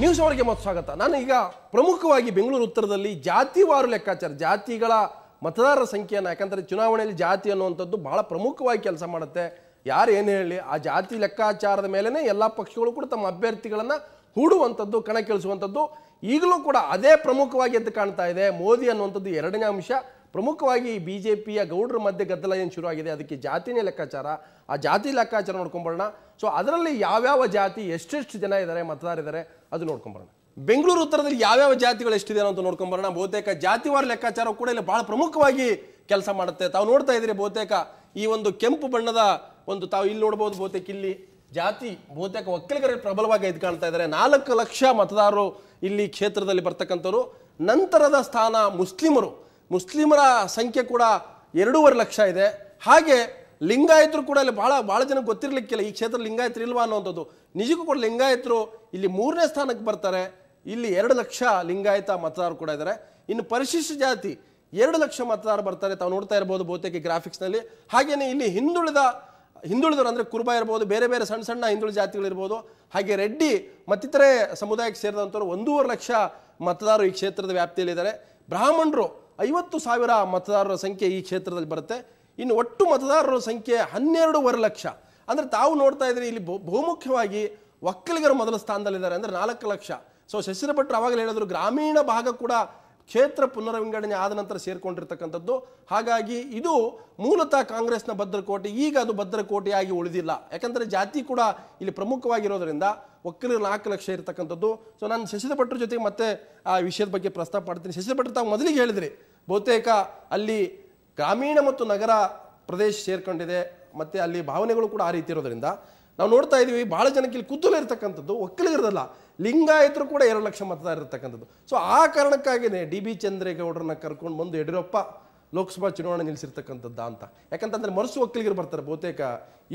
news ಅವರಿಗೆ ಮತ್ತು ಸ್ವಾಗತ ನಾನು ಈಗ ಪ್ರಮುಖವಾಗಿ ಬೆಂಗಳೂರು ಉತ್ತರದಲ್ಲಿ ಜಾತಿವಾರು ಲೆಕ್ಕಾಚಾರ ಜಾತಿಗಳ ಮತದಾರರ ಸಂಖ್ಯೆಯನ್ನು ಯಾಕಂದರೆ ಚುನಾವಣೆಯಲ್ಲಿ ಜಾತಿ ಅನ್ನುವಂಥದ್ದು ಬಹಳ ಪ್ರಮುಖವಾಗಿ ಕೆಲಸ ಮಾಡುತ್ತೆ ಯಾರು ಏನು ಹೇಳಿ ಆ ಜಾತಿ ಲೆಕ್ಕಾಚಾರದ ಮೇಲೇ ಎಲ್ಲ ಪಕ್ಷಗಳು ಕೂಡ ತಮ್ಮ ಅಭ್ಯರ್ಥಿಗಳನ್ನು ಹೂಡುವಂಥದ್ದು ಕಣಕ್ಕಿಳಿಸುವಂಥದ್ದು ಈಗಲೂ ಕೂಡ ಅದೇ ಪ್ರಮುಖವಾಗಿ ಎದ್ದು ಕಾಣ್ತಾ ಇದೆ ಮೋದಿ ಅನ್ನುವಂಥದ್ದು ಎರಡನೇ ಅಂಶ ಪ್ರಮುಖವಾಗಿ ಬಿ ಜೆ ಪಿಯ ಗೌಡ್ರ ಮಧ್ಯೆ ಗದ್ದಲ ಏನು ಶುರುವಾಗಿದೆ ಅದಕ್ಕೆ ಜಾತಿನೇ ಲೆಕ್ಕಾಚಾರ ಆ ಜಾತಿ ಲೆಕ್ಕಾಚಾರ ನೋಡ್ಕೊಂಬರೋಣ ಸೊ ಅದರಲ್ಲಿ ಯಾವ್ಯಾವ ಜಾತಿ ಎಷ್ಟೆಷ್ಟು ಜನ ಇದ್ದಾರೆ ಮತದಾರಿದ್ದಾರೆ ಅದು ನೋಡ್ಕೊಂಬರೋಣ ಬೆಂಗಳೂರು ಉತ್ತರದಲ್ಲಿ ಯಾವ್ಯಾವ ಜಾತಿಗಳು ಎಷ್ಟಿದೆ ಅಂತ ನೋಡ್ಕೊಂಬರೋಣ ಬಹುತೇಕ ಜಾತಿವಾರ ಲೆಕ್ಕಾಚಾರ ಕೂಡ ಇಲ್ಲಿ ಬಹಳ ಪ್ರಮುಖವಾಗಿ ಕೆಲಸ ಮಾಡುತ್ತೆ ತಾವು ನೋಡ್ತಾ ಇದ್ದೀರಿ ಬಹುತೇಕ ಈ ಒಂದು ಕೆಂಪು ಬಣ್ಣದ ಒಂದು ತಾವು ಇಲ್ಲಿ ನೋಡ್ಬೋದು ಬಹುತೇಕ ಇಲ್ಲಿ ಜಾತಿ ಬಹುತೇಕ ಒಕ್ಕಲಿಗರ ಪ್ರಬಲವಾಗಿ ಇದು ಕಾಣ್ತಾ ಇದ್ದಾರೆ ನಾಲ್ಕು ಲಕ್ಷ ಮತದಾರರು ಇಲ್ಲಿ ಕ್ಷೇತ್ರದಲ್ಲಿ ಬರ್ತಕ್ಕಂಥವ್ರು ನಂತರದ ಸ್ಥಾನ ಮುಸ್ಲಿಮರು ಮುಸ್ಲಿಮರ ಸಂಖ್ಯೆ ಕೂಡ ಎರಡೂವರೆ ಲಕ್ಷ ಇದೆ ಹಾಗೆ ಲಿಂಗಾಯತರು ಕೂಡ ಇಲ್ಲಿ ಭಾಳ ಭಾಳ ಜನಕ್ಕೆ ಗೊತ್ತಿರಲಿಕ್ಕಿಲ್ಲ ಈ ಕ್ಷೇತ್ರ ಲಿಂಗಾಯತರು ಇಲ್ವಾ ಅನ್ನೋಂಥದ್ದು ನಿಜಕ್ಕೂ ಕೂಡ ಲಿಂಗಾಯತರು ಇಲ್ಲಿ ಮೂರನೇ ಸ್ಥಾನಕ್ಕೆ ಬರ್ತಾರೆ ಇಲ್ಲಿ ಎರಡು ಲಕ್ಷ ಲಿಂಗಾಯತ ಮತದಾರರು ಕೂಡ ಇದ್ದಾರೆ ಇನ್ನು ಪರಿಶಿಷ್ಟ ಜಾತಿ ಎರಡು ಲಕ್ಷ ಮತದಾರರು ಬರ್ತಾರೆ ತಾವು ನೋಡ್ತಾ ಇರ್ಬೋದು ಬಹುತೇಕ ಗ್ರಾಫಿಕ್ಸ್ನಲ್ಲಿ ಹಾಗೆಯೇ ಇಲ್ಲಿ ಹಿಂದುಳಿದ ಹಿಂದುಳಿದವರು ಅಂದರೆ ಕುರುಬ ಇರ್ಬೋದು ಬೇರೆ ಬೇರೆ ಸಣ್ಣ ಸಣ್ಣ ಹಿಂದುಳಿದ ಜಾತಿಗಳಿರ್ಬೋದು ಹಾಗೆ ರೆಡ್ಡಿ ಮತ್ತಿತರೆ ಸಮುದಾಯಕ್ಕೆ ಸೇರಿದಂಥವ್ರು ಒಂದೂವರೆ ಲಕ್ಷ ಮತದಾರರು ಈ ಕ್ಷೇತ್ರದ ವ್ಯಾಪ್ತಿಯಲ್ಲಿದ್ದಾರೆ ಬ್ರಾಹ್ಮಣರು ಐವತ್ತು ಸಾವಿರ ಮತದಾರರ ಸಂಖ್ಯೆ ಈ ಕ್ಷೇತ್ರದಲ್ಲಿ ಬರುತ್ತೆ ಇನ್ನು ಒಟ್ಟು ಮತದಾರರ ಸಂಖ್ಯೆ ಹನ್ನೆರಡೂವರೆ ಲಕ್ಷ ಅಂದರೆ ತಾವು ನೋಡ್ತಾ ಇದ್ರೆ ಇಲ್ಲಿ ಬಹುಮುಖ್ಯವಾಗಿ ಒಕ್ಕಲಿಗರು ಮೊದಲ ಸ್ಥಾನದಲ್ಲಿದ್ದಾರೆ ಅಂದರೆ ನಾಲ್ಕು ಲಕ್ಷ ಸೊ ಶಶಿರ ಭಟ್ರು ಆವಾಗಲೇ ಹೇಳಿದ್ರು ಗ್ರಾಮೀಣ ಭಾಗ ಕೂಡ ಕ್ಷೇತ್ರ ಪುನರ್ವಿಂಗಡಣೆ ಆದ ನಂತರ ಸೇರಿಕೊಂಡಿರ್ತಕ್ಕಂಥದ್ದು ಹಾಗಾಗಿ ಇದು ಮೂಲತಃ ಕಾಂಗ್ರೆಸ್ನ ಭದ್ರಕೋಟೆ ಈಗ ಅದು ಭದ್ರಕೋಟೆಯಾಗಿ ಉಳಿದಿಲ್ಲ ಯಾಕಂದರೆ ಜಾತಿ ಕೂಡ ಇಲ್ಲಿ ಪ್ರಮುಖವಾಗಿರೋದರಿಂದ ಒಕ್ಕಲಿಗರು ನಾಲ್ಕು ಲಕ್ಷ ಇರತಕ್ಕಂಥದ್ದು ಸೊ ನಾನು ಶಶಿಧರ್ ಜೊತೆಗೆ ಮತ್ತೆ ಆ ವಿಷಯದ ಬಗ್ಗೆ ಪ್ರಸ್ತಾಪ ಮಾಡ್ತೀನಿ ಶಶಿಧರ್ ತಾವು ಮೊದಲಿಗೆ ಹೇಳಿದ್ರಿ ಬಹುತೇಕ ಅಲ್ಲಿ ಗ್ರಾಮೀಣ ಮತ್ತು ನಗರ ಪ್ರದೇಶ ಸೇರ್ಕೊಂಡಿದೆ ಮತ್ತು ಅಲ್ಲಿ ಭಾವನೆಗಳು ಕೂಡ ಆ ರೀತಿ ಇರೋದ್ರಿಂದ ನಾವು ನೋಡ್ತಾ ಇದ್ದೀವಿ ಭಾಳ ಜನಕ್ಕೆ ಇಲ್ಲಿ ಕುದ್ದಲು ಇರತಕ್ಕಂಥದ್ದು ಒಕ್ಕಲಿಗಿರೋದಲ್ಲ ಲಿಂಗಾಯತರು ಕೂಡ ಎರಡು ಲಕ್ಷ ಮತದಾರ ಇರತಕ್ಕಂಥದ್ದು ಸೊ ಆ ಕಾರಣಕ್ಕಾಗಿಯೇ ಡಿ ಬಿ ಚಂದ್ರೇಗೌಡರನ್ನ ಕರ್ಕೊಂಡು ಬಂದು ಯಡಿಯೂರಪ್ಪ ಲೋಕಸಭಾ ಚುನಾವಣೆ ನಿಲ್ಲಿಸಿರ್ತಕ್ಕಂಥದ್ದ ಅಂತ ಯಾಕಂತಂದ್ರೆ ಮರುಸು ಒಕ್ಕಲಿಗರು ಬರ್ತಾರೆ ಬಹುತೇಕ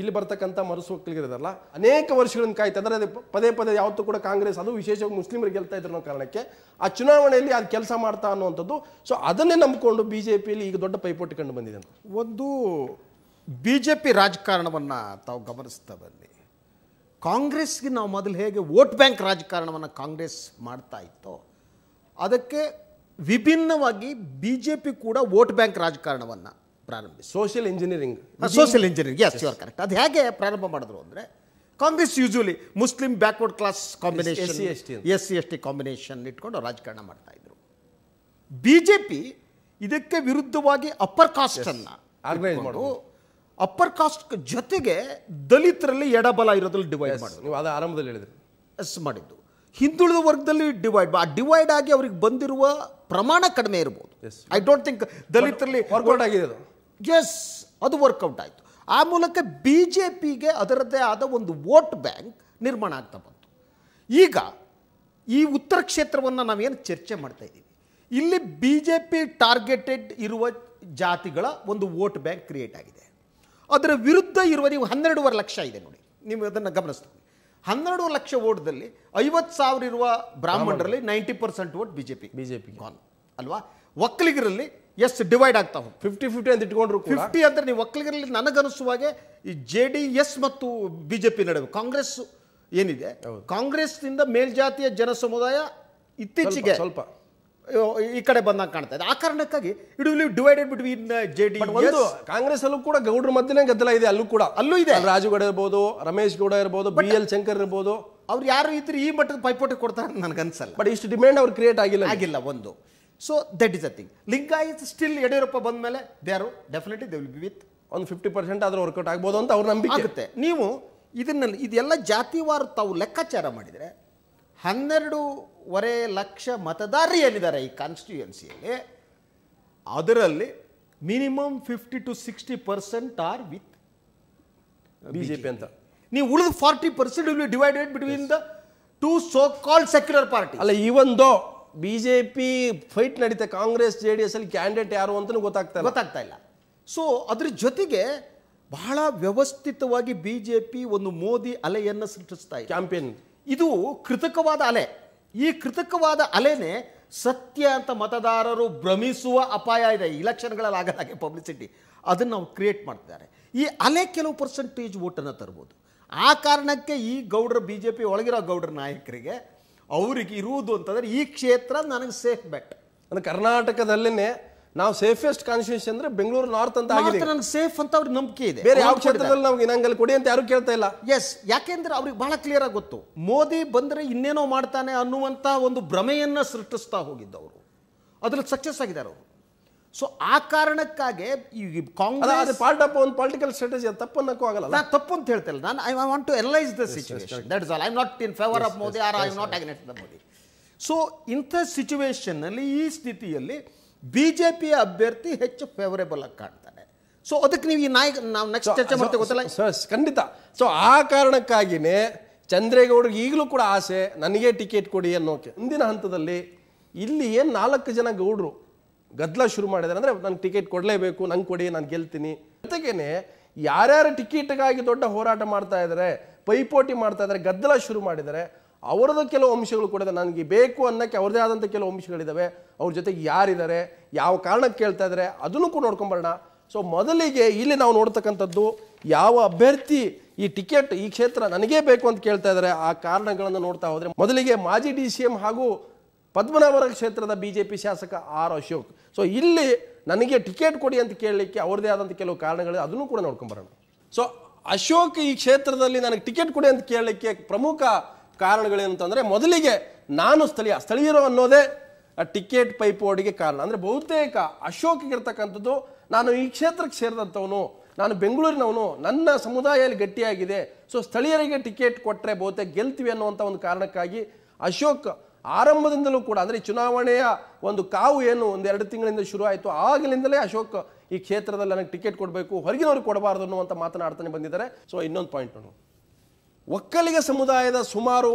ಇಲ್ಲಿ ಬರ್ತಕ್ಕಂಥ ಮರುಸು ಒಕ್ಕಲಿಗರಲ್ಲ ಅನೇಕ ವರ್ಷಗಳಿಂದ ಕಾಯ್ತು ಅಂದರೆ ಅದೇ ಪದೇ ಪದೇ ಯಾವತ್ತೂ ಕೂಡ ಕಾಂಗ್ರೆಸ್ ಅದು ವಿಶೇಷವಾಗಿ ಮುಸ್ಲಿಮರು ಗೆಲ್ತಾ ಇದ್ರು ಅನ್ನೋ ಕಾರಣಕ್ಕೆ ಆ ಚುನಾವಣೆಯಲ್ಲಿ ಅದು ಕೆಲಸ ಮಾಡ್ತಾ ಅನ್ನುವಂಥದ್ದು ಸೊ ಅದನ್ನೇ ನಂಬಿಕೊಂಡು ಬಿ ಜೆ ಪಿಯಲ್ಲಿ ಈಗ ದೊಡ್ಡ ಪೈಪೋಟಿ ಕಂಡು ಬಂದಿದೆ ಅಂತ ಒಂದು ಬಿ ಜೆ ಪಿ ರಾಜಕಾರಣವನ್ನು ತಾವು ಗಮನಿಸ್ತಾ ಬನ್ನಿ ಕಾಂಗ್ರೆಸ್ಗೆ ನಾವು ಮೊದಲು ಹೇಗೆ ವೋಟ್ ಬ್ಯಾಂಕ್ ರಾಜಕಾರಣವನ್ನು ಕಾಂಗ್ರೆಸ್ ಮಾಡ್ತಾ ಇತ್ತೋ ಅದಕ್ಕೆ ವಿಭಿನ್ನವಾಗಿ ಬಿ ಜೆ ಪಿ ಕೂಡ ವೋಟ್ ಬ್ಯಾಂಕ್ ರಾಜಕಾರಣವನ್ನು ಪ್ರಾರಂಭಿಸಿ social engineering social engineering yes your correct ಅದು ಹೇಗೆ ಪ್ರಾರಂಭ ಮಾಡಿದ್ರು ಅಂದರೆ Congress usually Muslim backward class combination S C S T combination ಇಟ್ಕೊಂಡು ರಾಜಕಾರಣ ಮಾಡ್ತಾ ಇದ್ರು ಬಿ ಜೆ ಪಿ ಇದಕ್ಕೆ ವಿರುದ್ಧವಾಗಿ ಅಪ್ಪರ್ ಕಾಸ್ಟನ್ನು ಆರ್ಗನೈಸ್ ಮಾಡು ಅಪ್ಪರ್ ಕಾಸ್ಟ್ ಜೊತೆಗೆ ದಲಿತರಲ್ಲಿ ಎಡಬಲ ಇರೋದ್ರಲ್ಲಿ ಡಿವೈಡ್ ಮಾಡಿದ್ರು ನೀವು ಅದು ಆರಂಭದಲ್ಲಿ ಹೇಳಿದ್ರು ಎಸ್ ಮಾಡಿದ್ದು ಹಿಂದುಳಿದ ವರ್ಗದಲ್ಲಿ ಡಿವೈಡ್ ಆ ಡಿವೈಡ್ ಆಗಿ ಅವ್ರಿಗೆ ಬಂದಿರುವ ಪ್ರಮಾಣ ಕಡಿಮೆ ಇರ್ಬೋದು ಐ ಡೋಂಟ್ ಥಿಂಕ್ ದಲಿತರಲ್ಲಿ ವರ್ಕೌಟ್ ಆಗಿದೆ ಎಸ್ ಅದು ವರ್ಕೌಟ್ ಆಯಿತು ಆ ಮೂಲಕ ಬಿ ಜೆ ಪಿಗೆ ಅದರದ್ದೇ ಆದ ಒಂದು ವೋಟ್ ಬ್ಯಾಂಕ್ ನಿರ್ಮಾಣ ಆಗ್ತಾ ಬಂತು ಈಗ ಈ ಉತ್ತರ ಕ್ಷೇತ್ರವನ್ನು ನಾವೇನು ಚರ್ಚೆ ಮಾಡ್ತಾ ಇದ್ದೀವಿ ಇಲ್ಲಿ ಬಿ ಜೆ ಪಿ ಟಾರ್ಗೆಟೆಡ್ ಇರುವ ಜಾತಿಗಳ ಒಂದು ವೋಟ್ ಬ್ಯಾಂಕ್ ಕ್ರಿಯೇಟ್ ಆಗಿದೆ ಅದರ ವಿರುದ್ಧ ಇರುವ ನೀವು ಹನ್ನೆರಡುವರೆ ಲಕ್ಷ ಇದೆ ನೋಡಿ ನೀವು ಅದನ್ನು ಗಮನಿಸ್ತೀವಿ ಹನ್ನೆರಡು ಲಕ್ಷ ಓಟ್ದಲ್ಲಿ ಐವತ್ತು ಸಾವಿರ ಇರುವ ಬ್ರಾಹ್ಮಣರಲ್ಲಿ ninety percent vote BJP BJP gone ಅಲ್ವಾ ಒಕ್ಕಲಿಗರಲ್ಲಿ ಎಸ್ ಡಿವೈಡ್ ಆಗ್ತಾ ಫಿಫ್ಟಿ ಫಿಫ್ಟಿ ಅಂತ ಇಟ್ಕೊಂಡ್ರು ಫಿಫ್ಟಿ ಅಂದರೆ ನೀವು ಒಕ್ಕಲಿಗರಲ್ಲಿ ನನಗನಿಸುವಾಗೆ ಈ ಜೆ ಡಿ ಎಸ್ ಮತ್ತು ಬಿ ಜೆ ಪಿ ನಡುವೆ ಕಾಂಗ್ರೆಸ್ ಏನಿದೆ ಕಾಂಗ್ರೆಸ್ನಿಂದ ಮೇಲ್ಜಾತಿಯ ಜನ ಸಮುದಾಯ ಇತ್ತೀಚೆಗೆ ಸ್ವಲ್ಪ ಈ ಕಡೆ ಬಂದಾಗ ಕಾಣ್ತಾ ಇದೆ ಆ ಕಾರಣಕ್ಕಾಗಿ it will divided between J D ಒಂದು ಕಾಂಗ್ರೆಸ್ ಅಲ್ಲೂ ಕೂಡ ಗೌಡ್ರ ಮಧ್ಯೆ ಗದ್ದಲ ಇದೆ ಅಲ್ಲೂ ಕೂಡ ಅಲ್ಲೂ ಇದೆ ರಾಜುಗೌಡ ಇರ್ಬೋದು ರಮೇಶ್ ಗೌಡ ಇರ್ಬೋದು ಬಿ ಎಲ್ ಶಂಕರ್ ಇರ್ಬೋದು ಅವ್ರು ಯಾರು ಇದ್ರೆ ಈ ಮಟ್ಟದ ಪೈಪೋಟಿ ಕೊಡ್ತಾರೆ ಅನ್ಸಲ್ಲ ಬಟ್ ಇಷ್ಟು ಡಿಮ್ಯಾಂಡ್ ಅವ್ರು ಕ್ರಿಯೇಟ್ ಆಗಿಲ್ಲ ಆಗಿಲ್ಲ ಒಂದು so that is a thing Lingayat still Yediyurappa ಬಂದ ಮೇಲೆ they are definitely they will be with ಒಂದು ಫಿಫ್ಟಿ ಪರ್ಸೆಂಟ್ ಆದರೂ ವರ್ಕೌಟ್ ಆಗ್ಬೋದು ಅಂತ ಅವ್ರ ನಂಬಿಕೆ ಆಗುತ್ತೆ ನೀವು ಇದನ್ನ ಇದೆಲ್ಲ ಜಾತಿವಾರು ತಾವು ಲೆಕ್ಕಾಚಾರ ಮಾಡಿದರೆ ಹನ್ನೆರಡೂವರೆ ಲಕ್ಷ ಮತದಾರರು ಏನಿದ್ದಾರೆ ಈ ಕಾನ್ಸ್ಟಿಟ್ಯೂಯನ್ಸಿಯಲ್ಲಿ ಅದರಲ್ಲಿ minimum fifty to sixty percent are with B J P ಅಂತ ನೀವು ಉಳಿದ forty percent will divided between the two so called secular party ಅಲ್ಲ even though B J P fight ನಡೀತಾ ಕಾಂಗ್ರೆಸ್ ಜೆ ಡಿ ಎಸ್ ಅಲ್ಲಿ ಕ್ಯಾಂಡಿಡೇಟ್ ಯಾರು ಅಂತಲೂ ಗೊತ್ತಾಗ್ತಾ ಇಲ್ಲ ಗೊತ್ತಾಗ್ತಾ ಇಲ್ಲ ಸೊ ಅದ್ರ ಜೊತೆಗೆ ಬಹಳ ವ್ಯವಸ್ಥಿತವಾಗಿ ಬಿ ಜೆ ಪಿ ಒಂದು ಮೋದಿ ಅಲೆಯನ್ನು ಸೃಷ್ಟಿಸ್ತಾ ಇದೆ ಕ್ಯಾಂಪೇನ್ ಇದು ಕೃತಕವಾದ ಅಲೆ ಈ ಕೃತಕವಾದ ಅಲೆನೇ ಸತ್ಯ ಅಂತ ಮತದಾರರು ಭ್ರಮಿಸುವ ಅಪಾಯ ಇದೆ ಇಲೆಕ್ಷನ್ಗಳಲ್ಲಿ ಆಗದ ಹಾಗೆ ಪಬ್ಲಿಸಿಟಿ ಅದನ್ನು ನಾವು ಕ್ರಿಯೇಟ್ ಮಾಡ್ತಿದ್ದಾರೆ ಈ ಅಲೆ ಕೆಲವು ಪರ್ಸೆಂಟೇಜ್ ಓಟನ್ನು ತರ್ಬೋದು ಆ ಕಾರಣಕ್ಕೆ ಈ ಗೌಡ್ರ ಬಿ ಜೆ ಪಿ ಒಳಗಿರೋ ಗೌಡ್ರ ನಾಯಕರಿಗೆ ಅವರಿಗೆ ಇರುವುದು ಅಂತಂದರೆ ಈ ಕ್ಷೇತ್ರ ನನಗೆ ಸೇಫ್ ಬೆಟ್ ಅಂದರೆ ಕರ್ನಾಟಕದಲ್ಲೇ ನಾವು ಸೇಫೆಸ್ಟ್ ಕಾನ್ಸ್ಟಿಟ್ಯೂಷನ್ ಅಂದ್ರೆ ಬೆಂಗಳೂರು ನಾರ್ತ್ ಅಂತ ಆಗಿದೆ ನನಗೆ ಸೇಫ್ ಅಂತ ಅವ್ರಿಗೆ ನಂಬಿಕೆ ಇದೆ ಬೇರೆ ಯಾವ ಕ್ಷೇತ್ರದಲ್ಲಿ ನಮ್ಗೆ ಇನ್ನಂಗಲ್ಲಿ ಕೊಡಿ ಅಂತ ಯಾರು ಕೇಳ್ತಾ ಇಲ್ಲ ಎಸ್ ಯಾಕೆಂದ್ರೆ ಅವ್ರಿಗೆ ಬಹಳ ಕ್ಲಿಯರ್ ಆಗಿ ಗೊತ್ತು ಮೋದಿ ಬಂದರೆ ಇನ್ನೇನೋ ಮಾಡ್ತಾನೆ ಅನ್ನುವಂತ ಒಂದು ಭ್ರಮೆಯನ್ನು ಸೃಷ್ಟಿಸ್ತಾ ಹೋಗಿದ್ದವರು ಅದ್ರಲ್ಲಿ ಸಕ್ಸಸ್ ಆಗಿದ್ದಾರೆ ಅವರು ಸೊ ಆ ಕಾರಣಕ್ಕಾಗಿ ಈ ಕಾಂಗ್ರೆಸ್ ಪಾರ್ಟ್ ಆಫ್ ಒಂದು ಪೊಲಿಟಿಕಲ್ ಸ್ಟ್ರಾಟಜಿ ಅದು ತಪ್ಪು ಆಗಲ್ಲ ನಾನು ತಪ್ಪು ಅಂತ ಹೇಳ್ತಿಲ್ಲ ನಾನು I want to analyse the situation that is all I not in favour of Modi or I not against the Modi so ಇಂಥ ಸಿಚುವೇಶನ್ನಲ್ಲಿ ಈ ಸ್ಥಿತಿಯಲ್ಲಿ ಬಿ ಜೆ ಪಿಯ ಅಭ್ಯರ್ಥಿ ಹೆಚ್ಚು ಫೇವರೇಬಲ್ ಆಗಿ ಕಾಣ್ತಾನೆ ಸೊ ಅದಕ್ಕೆ ನೀವು ಈ ನಾಯಕ ನಾವು ನೆಕ್ಸ್ಟ್ ಚರ್ಚೆ ಮಾಡ್ತೇವೆ ಗೊತ್ತಲ್ಲ ಸರ್ ಖಂಡಿತ ಸೊ ಆ ಕಾರಣಕ್ಕಾಗಿಯೇ ಚಂದ್ರೇಗೌಡರಿಗೆ ಈಗಲೂ ಕೂಡ ಆಸೆ ನನಗೆ ಟಿಕೆಟ್ ಕೊಡಿ ಅನ್ನೋಕೆ ಮುಂದಿನ ಹಂತದಲ್ಲಿ ಇಲ್ಲಿ ಏನು ನಾಲ್ಕು ಜನ ಗೌಡರು ಗದ್ದಲ ಶುರು ಮಾಡಿದ್ದಾರೆ ಅಂದರೆ ನನಗೆ ಟಿಕೆಟ್ ಕೊಡಲೇಬೇಕು ನಂಗೆ ಕೊಡಿ ನಾನು ಗೆಲ್ತೀನಿ ಜೊತೆಗೇನೆ ಯಾರ್ಯಾರು ಟಿಕೆಟ್ಗಾಗಿ ದೊಡ್ಡ ಹೋರಾಟ ಮಾಡ್ತಾ ಇದ್ದಾರೆ ಪೈಪೋಟಿ ಮಾಡ್ತಾ ಇದ್ದಾರೆ ಗದ್ದಲ ಶುರು ಮಾಡಿದರೆ ಅವರದ್ದು ಕೆಲವು ಅಂಶಗಳು ಕೂಡ ನನಗೆ ಬೇಕು ಅನ್ನೋಕ್ಕೆ ಅವ್ರದ್ದೇ ಆದಂಥ ಕೆಲವು ಅಂಶಗಳಿದ್ದಾವೆ ಅವ್ರ ಜೊತೆಗೆ ಯಾರಿದ್ದಾರೆ ಯಾವ ಕಾರಣಕ್ಕೆ ಕೇಳ್ತಾ ಇದ್ದಾರೆ ಅದನ್ನು ಕೂಡ ನೋಡ್ಕೊಂಬರೋಣ ಸೊ ಮೊದಲಿಗೆ ಇಲ್ಲಿ ನಾವು ನೋಡ್ತಕ್ಕಂಥದ್ದು ಯಾವ ಅಭ್ಯರ್ಥಿ ಈ ಟಿಕೆಟ್ ಈ ಕ್ಷೇತ್ರ ನನಗೇ ಬೇಕು ಅಂತ ಕೇಳ್ತಾ ಇದ್ದಾರೆ ಆ ಕಾರಣಗಳನ್ನು ನೋಡ್ತಾ ಹೋದರೆ ಮೊದಲಿಗೆ ಮಾಜಿ ಡಿ ಸಿ ಎಂ ಹಾಗೂ ಪದ್ಮನಾಭರ ಕ್ಷೇತ್ರದ ಬಿ ಜೆ ಪಿ ಶಾಸಕ ಆರ್ ಅಶೋಕ್ ಸೊ ಇಲ್ಲಿ ನನಗೆ ಟಿಕೆಟ್ ಕೊಡಿ ಅಂತ ಕೇಳಲಿಕ್ಕೆ ಅವ್ರದ್ದೇ ಆದಂಥ ಕೆಲವು ಕಾರಣಗಳು ಅದನ್ನು ಕೂಡ ನೋಡ್ಕೊಂಬರೋಣ ಸೊ ಅಶೋಕ್ ಈ ಕ್ಷೇತ್ರದಲ್ಲಿ ನನಗೆ ಟಿಕೆಟ್ ಕೊಡಿ ಅಂತ ಕೇಳಲಿಕ್ಕೆ ಪ್ರಮುಖ ಅಂತಂದರೆ ಮೊದಲಿಗೆ ನಾನು ಸ್ಥಳೀಯ ಸ್ಥಳೀಯರು ಅನ್ನೋದೇ ಟಿಕೆಟ್ ಪೈಪೋಡಿಗೆ ಕಾರಣ ಅಂದರೆ ಬಹುತೇಕ ಅಶೋಕಿಗೆ ಇರ್ತಕ್ಕಂಥದ್ದು ನಾನು ಈ ಕ್ಷೇತ್ರಕ್ಕೆ ಸೇರಿದಂಥವನು ನಾನು ಬೆಂಗಳೂರಿನವನು ನನ್ನ ಸಮುದಾಯದಲ್ಲಿ ಗಟ್ಟಿಯಾಗಿದೆ ಸೊ ಸ್ಥಳೀಯರಿಗೆ ಟಿಕೆಟ್ ಕೊಟ್ಟರೆ ಬಹುತೇಕ ಗೆಲ್ತೀವಿ ಅನ್ನುವಂಥ ಒಂದು ಕಾರಣಕ್ಕಾಗಿ ಅಶೋಕ್ ಆರಂಭದಿಂದಲೂ ಕೂಡ ಅಂದರೆ ಚುನಾವಣೆಯ ಒಂದು ಕಾವು ಏನು ಒಂದು ಎರಡು ತಿಂಗಳಿಂದ ಶುರು ಆಯಿತು ಆಗಲಿಂದಲೇ ಅಶೋಕ್ ಈ ಕ್ಷೇತ್ರದಲ್ಲಿ ನನಗೆ ಟಿಕೆಟ್ ಕೊಡಬೇಕು ಹೊರಗಿನವ್ರಿಗೆ ಕೊಡಬಾರ್ದು ಅನ್ನುವಂಥ ಮಾತನಾಡ್ತಾನೆ ಬಂದಿದ್ದಾರೆ ಸೊ ಇನ್ನೊಂದು ಪಾಯಿಂಟ್ ನೋಡು ಒಕ್ಕಲಿಗ ಸಮುದಾಯದ ಸುಮಾರು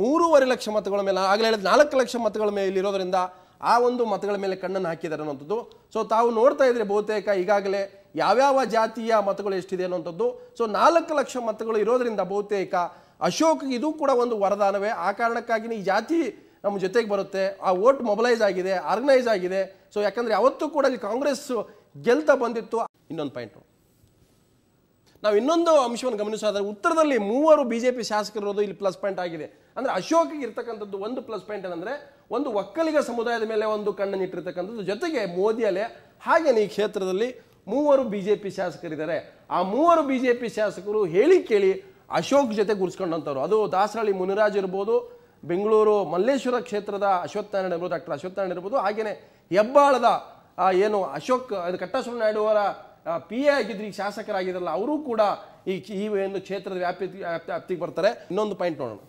ಮೂರುವರೆ ಲಕ್ಷ ಮತಗಳ ಮೇಲೆ ಆಗಲೇ ಹೇಳಿದ ನಾಲ್ಕು ಲಕ್ಷ ಮತಗಳ ಮೇಲೆ ಇರೋದರಿಂದ ಆ ಒಂದು ಮತಗಳ ಮೇಲೆ ಕಣ್ಣನ್ನು ಹಾಕಿದ್ದಾರೆ ಅನ್ನೋಂಥದ್ದು ಸೊ ತಾವು ನೋಡ್ತಾ ಇದ್ರೆ ಬಹುತೇಕ ಈಗಾಗಲೇ ಯಾವ್ಯಾವ ಜಾತಿಯ ಮತಗಳು ಎಷ್ಟಿದೆ ಅನ್ನೋಂಥದ್ದು ಸೊ ನಾಲ್ಕು ಲಕ್ಷ ಮತಗಳು ಇರೋದರಿಂದ ಬಹುತೇಕ ಅಶೋಕ್ ಇದು ಕೂಡ ಒಂದು ವರದಾನವೇ ಆ ಕಾರಣಕ್ಕಾಗಿನೇ ಈ ಜಾತಿ ನಮ್ಮ ಜೊತೆಗೆ ಬರುತ್ತೆ ಆ ವೋಟ್ ಮೊಬಲೈಸ್ ಆಗಿದೆ ಆರ್ಗನೈಸ್ ಆಗಿದೆ ಸೊ ಯಾಕಂದರೆ ಅವತ್ತು ಕೂಡ ಕಾಂಗ್ರೆಸ್ ಗೆಲ್ತಾ ಬಂದಿತ್ತು ಇನ್ನೊಂದು ಪಾಯಿಂಟ್ ನಾವು ಇನ್ನೊಂದು ಅಂಶವನ್ನು ಗಮನಿಸೋದಾದ್ರೆ ಉತ್ತರದಲ್ಲಿ ಮೂವರು ಬಿ ಜೆ ಪಿ ಶಾಸಕರಿರೋದು ಇಲ್ಲಿ ಪ್ಲಸ್ ಪಾಯಿಂಟ್ ಆಗಿದೆ ಅಂದರೆ ಅಶೋಕ್ಗೆ ಇರ್ತಕ್ಕಂಥದ್ದು ಒಂದು ಪ್ಲಸ್ ಪಾಯಿಂಟ್ ಏನಂದರೆ ಒಂದು ಒಕ್ಕಲಿಗ ಸಮುದಾಯದ ಮೇಲೆ ಒಂದು ಕಣ್ಣನ್ನಿಟ್ಟಿರ್ತಕ್ಕಂಥದ್ದು ಜೊತೆಗೆ ಮೋದಿ ಅಲೆ ಹಾಗೆಯೇ ಈ ಕ್ಷೇತ್ರದಲ್ಲಿ ಮೂವರು ಬಿ ಜೆ ಪಿ ಶಾಸಕರಿದ್ದಾರೆ ಆ ಮೂವರು ಬಿ ಜೆ ಪಿ ಶಾಸಕರು ಹೇಳಿ ಕೇಳಿ ಅಶೋಕ್ ಜೊತೆ ಗುರ್ಸ್ಕೊಂಡಂಥವ್ರು ಅದು ದಾಸರಳ್ಳಿ ಮುನಿರಾಜ್ ಇರ್ಬೋದು ಬೆಂಗಳೂರು ಮಲ್ಲೇಶ್ವರ ಕ್ಷೇತ್ರದ ನಾರಾಯಣ ಇರ್ಬೋದು ಡಾಕ್ಟರ್ ಅಶ್ವತ್ಥನಾರಾಯಣ ಇರ್ಬೋದು ಹಾಗೆಯೇ ಹೆಬ್ಬಾಳದ ಏನು ಅಶೋಕ್ ಅದು ನಾಯ್ಡು ಅವರ ಪಿ ಎ ಆಗಿದ್ರು ಈಗ ಶಾಸಕರಾಗಿದ್ರಲ್ಲ ಅವರೂ ಕೂಡ ಈ ಈ ಒಂದು ಕ್ಷೇತ್ರದ ವ್ಯಾಪ್ತಿ ವ್ಯಾಪ್ತಿಗೆ ಬರ್ತಾರೆ ಇನ್ನೊಂದು ಪಾಯಿಂಟ್ ನೋಡೋಣ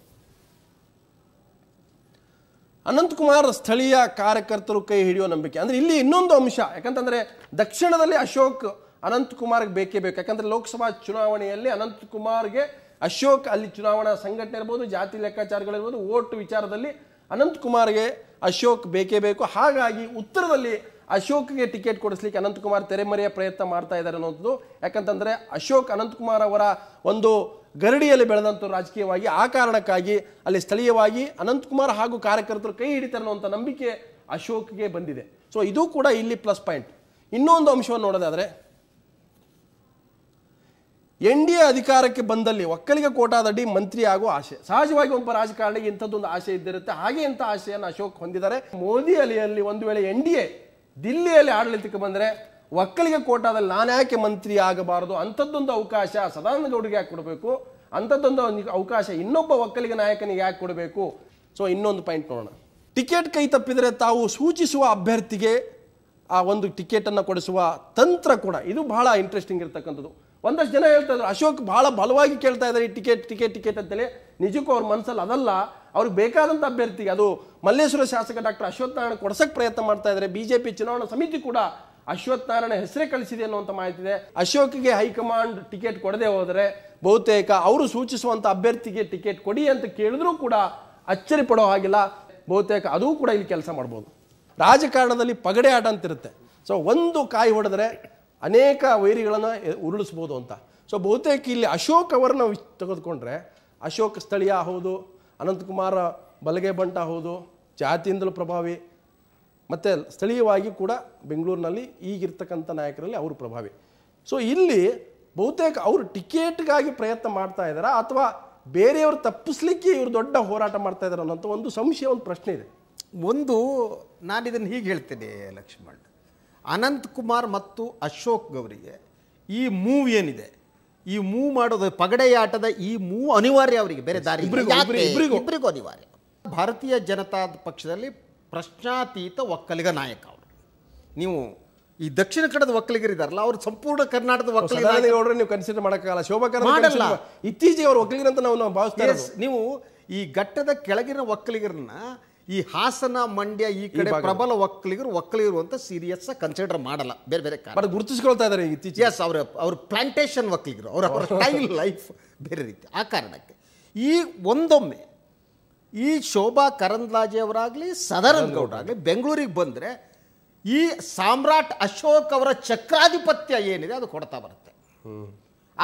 ಅನಂತಕುಮಾರ್ ಸ್ಥಳೀಯ ಕಾರ್ಯಕರ್ತರು ಕೈ ಹಿಡಿಯೋ ನಂಬಿಕೆ ಅಂದರೆ ಇಲ್ಲಿ ಇನ್ನೊಂದು ಅಂಶ ಯಾಕಂತಂದರೆ ದಕ್ಷಿಣದಲ್ಲಿ ಅಶೋಕ್ ಅನಂತಕುಮಾರ್ಗೆ ಬೇಕೇ ಬೇಕು ಯಾಕಂದರೆ ಲೋಕಸಭಾ ಚುನಾವಣೆಯಲ್ಲಿ ಅನಂತಕುಮಾರ್ಗೆ ಅಶೋಕ್ ಅಲ್ಲಿ ಚುನಾವಣಾ ಸಂಘಟನೆ ಇರ್ಬೋದು ಜಾತಿ ಲೆಕ್ಕಾಚಾರಗಳಿರ್ಬೋದು ಓಟ್ ವಿಚಾರದಲ್ಲಿ ಅನಂತಕುಮಾರ್ಗೆ ಅಶೋಕ್ ಬೇಕೇ ಬೇಕು ಹಾಗಾಗಿ ಉತ್ತರದಲ್ಲಿ ಅಶೋಕ್ಗೆ ಟಿಕೆಟ್ ಕೊಡಿಸ್ಲಿಕ್ಕೆ ಅನಂತಕುಮಾರ್ ತೆರೆಮರೆಯ ಪ್ರಯತ್ನ ಮಾಡ್ತಾ ಇದ್ದಾರೆ ಅನ್ನೋದು ಯಾಕಂತಂದರೆ ಅಶೋಕ್ ಅನಂತಕುಮಾರ್ ಅವರ ಒಂದು ಗರಡಿಯಲ್ಲಿ ಬೆಳೆದಂಥ ರಾಜಕೀಯವಾಗಿ ಆ ಕಾರಣಕ್ಕಾಗಿ ಅಲ್ಲಿ ಸ್ಥಳೀಯವಾಗಿ ಅನಂತಕುಮಾರ್ ಹಾಗೂ ಕಾರ್ಯಕರ್ತರು ಕೈ ಹಿಡಿತಾರೆ ಅನ್ನುವಂಥ ನಂಬಿಕೆ ಅಶೋಕ್ಗೆ ಬಂದಿದೆ ಸೊ ಇದು ಕೂಡ ಇಲ್ಲಿ ಪ್ಲಸ್ ಪಾಯಿಂಟ್ ಇನ್ನೊಂದು ಅಂಶವನ್ನು ನೋಡೋದಾದರೆ ಎನ್ ಡಿ ಎ ಅಧಿಕಾರಕ್ಕೆ ಬಂದಲ್ಲಿ ಒಕ್ಕಲಿಗ ಕೋಟಾದಡಿ ಮಂತ್ರಿ ಆಗುವ ಆಶೆ ಸಹಜವಾಗಿ ಒಬ್ಬ ರಾಜಕಾರಣಿಗೆ ಇಂಥದ್ದೊಂದು ಆಶೆ ಇದ್ದಿರುತ್ತೆ ಹಾಗೆ ಇಂಥ ಆಶೆಯನ್ನು ಅಶೋಕ್ ಹೊಂದಿದ್ದಾರೆ ಮೋದಿ ಅಲಿಯಲ್ಲಿ ಒಂದು ವೇಳೆ ಎನ್ ಡಿ ಎ ದಿಲ್ಲಿಯಲ್ಲಿ ಆಡಳಿತಕ್ಕೆ ಬಂದರೆ ಒಕ್ಕಲಿಗೆ ಕೋಟಾದಲ್ಲಿ ನಾನು ಯಾಕೆ ಮಂತ್ರಿ ಆಗಬಾರದು ಅಂಥದ್ದೊಂದು ಅವಕಾಶ ಸದಾನಂದಗೌಡರಿಗೆ ಯಾಕೆ ಕೊಡಬೇಕು ಅಂಥದ್ದೊಂದು ಅವಕಾಶ ಇನ್ನೊಬ್ಬ ಒಕ್ಕಲಿಗ ನಾಯಕನಿಗೆ ಯಾಕೆ ಕೊಡಬೇಕು ಸೊ ಇನ್ನೊಂದು ಪಾಯಿಂಟ್ ನೋಡೋಣ ಟಿಕೆಟ್ ಕೈ ತಪ್ಪಿದರೆ ತಾವು ಸೂಚಿಸುವ ಅಭ್ಯರ್ಥಿಗೆ ಆ ಒಂದು ಟಿಕೆಟನ್ನು ಕೊಡಿಸುವ ತಂತ್ರ ಕೂಡ ಇದು ಬಹಳ ಇಂಟ್ರೆಸ್ಟಿಂಗ್ ಇರ್ತಕ್ಕಂಥದ್ದು ಒಂದಷ್ಟು ಜನ ಹೇಳ್ತಾ ಇದ್ರು ಅಶೋಕ್ ಭಾಳ ಬಲವಾಗಿ ಕೇಳ್ತಾ ಇದ್ದಾರೆ ಈ ಟಿಕೆಟ್ ಟಿಕೆಟ್ ಟಿಕೆಟ್ ಅಂತೇಳಿ ನಿಜಕ್ಕೂ ಅವ್ರ ಮನಸ್ಸಲ್ಲಿ ಅದಲ್ಲ ಅವ್ರಿಗೆ ಬೇಕಾದಂಥ ಅಭ್ಯರ್ಥಿಗೆ ಅದು ಮಲ್ಲೇಶ್ವರ ಶಾಸಕ ಡಾಕ್ಟರ್ ನಾರಾಯಣ ಕೊಡ್ಸಕ್ಕೆ ಪ್ರಯತ್ನ ಮಾಡ್ತಾ ಇದ್ದಾರೆ ಬಿಜೆಪಿ ಚುನಾವಣಾ ಸಮಿತಿ ಕೂಡ ನಾರಾಯಣ ಹೆಸರೇ ಕಳಿಸಿದೆ ಅನ್ನುವಂಥ ಮಾಹಿತಿ ಇದೆ ಅಶೋಕ್ಗೆ ಹೈಕಮಾಂಡ್ ಟಿಕೆಟ್ ಕೊಡದೆ ಹೋದರೆ ಬಹುತೇಕ ಅವರು ಸೂಚಿಸುವಂಥ ಅಭ್ಯರ್ಥಿಗೆ ಟಿಕೆಟ್ ಕೊಡಿ ಅಂತ ಕೇಳಿದ್ರೂ ಕೂಡ ಅಚ್ಚರಿ ಪಡೋ ಹಾಗಿಲ್ಲ ಬಹುತೇಕ ಅದೂ ಕೂಡ ಇಲ್ಲಿ ಕೆಲಸ ಮಾಡ್ಬೋದು ರಾಜಕಾರಣದಲ್ಲಿ ಪಗಡೆ ಆಟ ಅಂತಿರುತ್ತೆ ಸೊ ಒಂದು ಕಾಯಿ ಹೊಡೆದ್ರೆ ಅನೇಕ ವೈರಿಗಳನ್ನು ಉರುಳಿಸ್ಬೋದು ಅಂತ ಸೊ ಬಹುತೇಕ ಇಲ್ಲಿ ಅಶೋಕ್ ಅವರನ್ನ ತೆಗೆದುಕೊಂಡ್ರೆ ಅಶೋಕ್ ಸ್ಥಳೀಯ ಹೌದು ಅನಂತಕುಮಾರ ಬಲಗೆ ಬಂಟ ಹೌದು ಜಾತಿಯಿಂದಲೂ ಪ್ರಭಾವಿ ಮತ್ತು ಸ್ಥಳೀಯವಾಗಿ ಕೂಡ ಬೆಂಗಳೂರಿನಲ್ಲಿ ಈಗಿರ್ತಕ್ಕಂಥ ನಾಯಕರಲ್ಲಿ ಅವರು ಪ್ರಭಾವಿ ಸೊ ಇಲ್ಲಿ ಬಹುತೇಕ ಅವರು ಟಿಕೆಟ್ಗಾಗಿ ಪ್ರಯತ್ನ ಮಾಡ್ತಾ ಇದ್ದಾರಾ ಅಥವಾ ಬೇರೆಯವರು ತಪ್ಪಿಸ್ಲಿಕ್ಕೆ ಇವರು ದೊಡ್ಡ ಹೋರಾಟ ಮಾಡ್ತಾ ಇದ್ದಾರೆ ಅನ್ನೋಂಥ ಒಂದು ಸಂಶಯ ಒಂದು ಪ್ರಶ್ನೆ ಇದೆ ಒಂದು ನಾನು ಇದನ್ನು ಹೀಗೆ ಹೇಳ್ತೇನೆ ಲಕ್ಷ್ಮಣ್ ಅನಂತ್ ಕುಮಾರ್ ಮತ್ತು ಅಶೋಕ್ ಅವರಿಗೆ ಈ ಮೂವ್ ಏನಿದೆ ಈ ಮೂವ್ ಮಾಡೋದು ಪಗಡೆಯಾಟದ ಈ ಮೂ ಅನಿವಾರ್ಯ ಅವರಿಗೆ ಬೇರೆ ದಾರಿ ಇಬ್ಬರಿಗೂ ಅನಿವಾರ್ಯ ಭಾರತೀಯ ಜನತಾ ಪಕ್ಷದಲ್ಲಿ ಪ್ರಶ್ನಾತೀತ ಒಕ್ಕಲಿಗ ನಾಯಕ ಅವರು ನೀವು ಈ ದಕ್ಷಿಣ ಕನ್ನಡದ ಒಕ್ಕಲಿಗರಿದಾರಲ್ಲ ಅವರು ಸಂಪೂರ್ಣ ಕರ್ನಾಟಕದ ಒಕ್ಕಲಿಗರು ನೀವು ಕನ್ಸಿಡರ್ ಮಾಡೋಕ್ಕಾಗಲ್ಲ ಶೋಭಾ ಮಾಡಲ್ಲ ಇತ್ತೀಚೆಗೆ ಅವರು ಒಕ್ಕಲಿಗರಂತ ನಾವು ಭಾವಿಸ್ತೇವೆ ನೀವು ಈ ಘಟ್ಟದ ಕೆಳಗಿನ ಒಕ್ಕಲಿಗರನ್ನ ಈ ಹಾಸನ ಮಂಡ್ಯ ಈ ಕಡೆ ಪ್ರಬಲ ಒಕ್ಕಲಿಗರು ಒಕ್ಕಲಿಗರು ಅಂತ ಸೀರಿಯಸ್ ಕನ್ಸಿಡರ್ ಮಾಡಲ್ಲ ಬೇರೆ ಬೇರೆ ಬಟ್ ಗುರುತಿಸ್ಕೊಳ್ತಾ ಇದಾರೆ ಇತ್ತೀಚೆಗೆ ಎಸ್ ಅವರ ಅವ್ರ ಪ್ಲಾಂಟೇಶನ್ ಒಕ್ಕಲಿಗರು ಅವರ ಅವರ ಸ್ಟೈಲ್ ಲೈಫ್ ಬೇರೆ ರೀತಿ ಆ ಕಾರಣಕ್ಕೆ ಈ ಒಂದೊಮ್ಮೆ ಈ ಶೋಭಾ ಕರಂದ್ಲಾಜೆ ಅವರಾಗಲಿ ಸದಾನಂದ ಗೌಡ ಬೆಂಗಳೂರಿಗೆ ಬಂದರೆ ಈ ಸಾಮ್ರಾಟ್ ಅಶೋಕ್ ಅವರ ಚಕ್ರಾಧಿಪತ್ಯ ಏನಿದೆ ಅದು ಕೊಡ್ತಾ ಬರುತ್ತೆ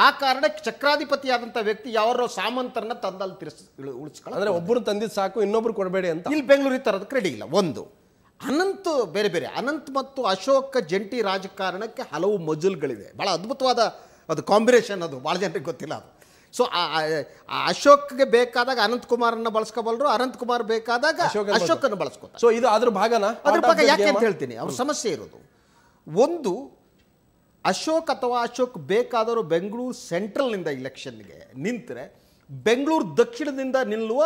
ಆ ಕಾರಣಕ್ಕೆ ಚಕ್ರಾಧಿಪತಿಯಾದಂಥ ವ್ಯಕ್ತಿ ಯಾರೋ ಸಾಮಂತರನ್ನ ತಂದಲ್ಲಿ ತಿರ್ಸ್ ಉಳಿಸ್ಕೊಳ್ಳೋದು ಅಂದ್ರೆ ಒಬ್ಬರು ತಂದಿದ್ದು ಸಾಕು ಇನ್ನೊಬ್ರು ಕೊಡಬೇಡಿ ಅಂತ ಇಲ್ಲಿ ಬೆಂಗಳೂರಿಗೆ ತರೋದು ಕ್ರೆಡಿ ಇಲ್ಲ ಒಂದು ಅನಂತ ಬೇರೆ ಬೇರೆ ಅನಂತ್ ಮತ್ತು ಅಶೋಕ ಜಂಟಿ ರಾಜಕಾರಣಕ್ಕೆ ಹಲವು ಮಜುಲ್ಗಳಿವೆ ಭಾಳ ಅದ್ಭುತವಾದ ಅದು ಕಾಂಬಿನೇಷನ್ ಅದು ಭಾಳ ಜನರಿಗೆ ಗೊತ್ತಿಲ್ಲ ಅದು ಸೊ ಅಶೋಕ್ಗೆ ಬೇಕಾದಾಗ ಅನಂತ್ ಕುಮಾರನ್ನ ಬಳಸ್ಕೋಬಲ್ರು ಅನಂತ್ ಕುಮಾರ್ ಬೇಕಾದಾಗ ಅಶೋಕನ ಬಳಸ್ಕೊತಾರೆ ಸೊ ಇದು ಅದ್ರ ಭಾಗನ ಅದ್ರ ಭಾಗ ಯಾಕೆ ಅಂತ ಹೇಳ್ತೀನಿ ಅವ್ರ ಸಮಸ್ಯೆ ಇರೋದು ಒಂದು ಅಶೋಕ್ ಅಥವಾ ಅಶೋಕ್ ಬೇಕಾದರೂ ಬೆಂಗಳೂರು ಸೆಂಟ್ರಲ್ನಿಂದ ಇಲೆಕ್ಷನ್ಗೆ ನಿಂತರೆ ಬೆಂಗಳೂರು ದಕ್ಷಿಣದಿಂದ ನಿಲ್ಲುವ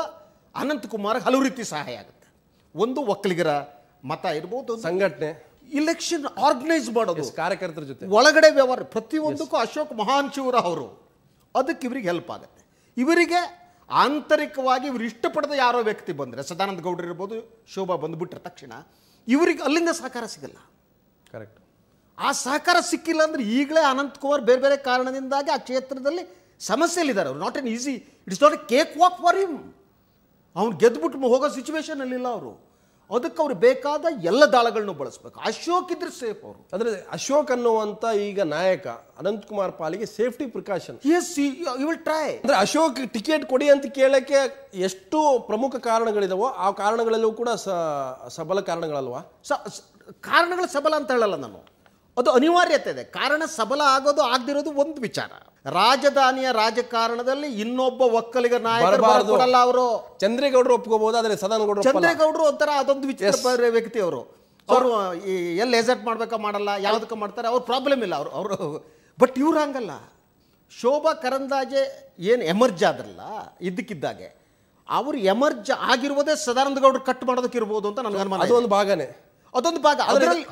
ಅನಂತಕುಮಾರ್ ಹಲವು ರೀತಿ ಸಹಾಯ ಆಗುತ್ತೆ ಒಂದು ಒಕ್ಕಲಿಗರ ಮತ ಇರ್ಬೋದು ಸಂಘಟನೆ ಇಲೆಕ್ಷನ್ ಆರ್ಗನೈಸ್ ಮಾಡೋದು ಕಾರ್ಯಕರ್ತರ ಜೊತೆ ಒಳಗಡೆ ವ್ಯವಹಾರ ಪ್ರತಿಯೊಂದಕ್ಕೂ ಅಶೋಕ್ ಮಹಾನ್ ಶಿವರ ಅವರು ಅದಕ್ಕೆ ಇವರಿಗೆ ಹೆಲ್ಪ್ ಆಗುತ್ತೆ ಇವರಿಗೆ ಆಂತರಿಕವಾಗಿ ಇವರು ಇಷ್ಟಪಡದ ಯಾರೋ ವ್ಯಕ್ತಿ ಬಂದರೆ ಸದಾನಂದ ಗೌಡರು ಇರ್ಬೋದು ಶೋಭಾ ಬಂದುಬಿಟ್ರೆ ತಕ್ಷಣ ಇವರಿಗೆ ಅಲ್ಲಿಂದ ಸಹಕಾರ ಸಿಗಲ್ಲ ಕರೆಕ್ಟ್ ಆ ಸಹಕಾರ ಸಿಕ್ಕಿಲ್ಲ ಅಂದರೆ ಈಗಲೇ ಅನಂತ್ ಕುಮಾರ್ ಬೇರೆ ಬೇರೆ ಕಾರಣದಿಂದಾಗಿ ಆ ಕ್ಷೇತ್ರದಲ್ಲಿ ಸಮಸ್ಯೆಯಲ್ಲಿದ್ದಾರೆ ಅವರು not an easy it's not a cake walk for him ಅವ್ನು ಗೆದ್ದುಬಿಟ್ಟು ಹೋಗೋ ಸಿಚುವೇಶನಲ್ಲಿಲ್ಲ ಅವರು ಅದಕ್ಕೆ ಅವ್ರು ಬೇಕಾದ ಎಲ್ಲ ದಾಳಗಳನ್ನು ಬಳಸಬೇಕು ಅಶೋಕ್ ಇದ್ರೆ ಸೇಫ್ ಅವರು ಅಂದರೆ ಅಶೋಕ್ ಅನ್ನುವಂಥ ಈಗ ನಾಯಕ ಅನಂತ್ ಕುಮಾರ್ ಪಾಲಿಗೆ safety precaution yes you will try ಅಂದರೆ ಅಶೋಕ್ ಟಿಕೆಟ್ ಕೊಡಿ ಅಂತ ಕೇಳೋಕ್ಕೆ ಎಷ್ಟು ಪ್ರಮುಖ ಕಾರಣಗಳಿದಾವೋ ಆ ಕಾರಣಗಳಲ್ಲೂ ಕೂಡ ಸಬಲ ಕಾರಣಗಳಲ್ವಾ ಕಾರಣಗಳು ಸಬಲ ಅಂತ ಹೇಳಲ್ಲ ನಾನು ಅದು ಅನಿವಾರ್ಯತೆ ಇದೆ ಕಾರಣ ಸಬಲ ಆಗೋದು ಆಗದಿರೋದು ಒಂದು ವಿಚಾರ ರಾಜಧಾನಿಯ ರಾಜಕಾರಣದಲ್ಲಿ ಇನ್ನೊಬ್ಬ ಒಕ್ಕಲಿಗ ನಾಯಕರಲ್ಲ ಅವರು ಚಂದ್ರೇಗೌಡರು ಒಪ್ಕೋಬಹುದು ಆದರೆ ಸದಾನಗೌಡರು ಚಂದ್ರೇಗೌಡರು ಒಂಥರ ಅದೊಂದು ವಿಚಾರ ವ್ಯಕ್ತಿ ಅವರು ಅವರು ಎಲ್ಲಿ ಎಸೆಟ್ ಮಾಡ್ಬೇಕಾ ಮಾಡಲ್ಲ ಯಾವುದಕ್ಕೆ ಮಾಡ್ತಾರೆ ಅವ್ರ ಪ್ರಾಬ್ಲಮ್ ಇಲ್ಲ ಅವರು ಅವರು ಬಟ್ ಇವ್ರು ಹಂಗಲ್ಲ ಶೋಭಾ ಕರಂದಾಜೆ ಏನು ಎಮರ್ಜ್ ಆದ್ರಲ್ಲ ಇದ್ದಕ್ಕಿದ್ದಾಗೆ ಅವರು ಎಮರ್ಜ್ ಆಗಿರುವುದೇ ಸದಾನಂದ ಗೌಡರು ಕಟ್ ಮಾಡೋದಕ್ಕೆ ಇರ್ಬೋದು ಅಂತ ನನಗೆ ಅನುಮಾನ ಅದೊಂದು ಭಾಗನೇ ಅದೊಂದು ಭಾಗ ಅದರಲ್ಲಿ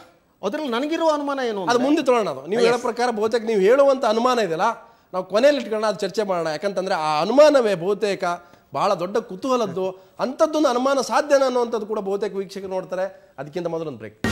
ಅದರಲ್ಲಿ ನನಗಿರುವ ಅನುಮಾನ ಏನು ಅದು ಮುಂದೆ ತೊಳೋಣ ಅದು ನೀವು ಹೇಳೋ ಪ್ರಕಾರ ಬಹುತೇಕ ನೀವು ಹೇಳುವಂಥ ಅನುಮಾನ ಇದೆಯಲ್ಲ ನಾವು ಕೊನೆಯಲ್ಲಿ ಇಟ್ಕೊಳ್ಳೋಣ ಅದು ಚರ್ಚೆ ಮಾಡೋಣ ಯಾಕಂತಂದರೆ ಆ ಅನುಮಾನವೇ ಬಹುತೇಕ ಬಹಳ ದೊಡ್ಡ ಕುತೂಹಲದ್ದು ಅಂಥದ್ದೊಂದು ಅನುಮಾನ ಸಾಧ್ಯನ ಅನ್ನುವಂಥದ್ದು ಕೂಡ ಬಹುತೇಕ ವೀಕ್ಷಕರು ನೋಡ್ತಾರೆ ಅದಕ್ಕಿಂತ ಮೊದಲೊಂದು ಬ್ರೇಕ್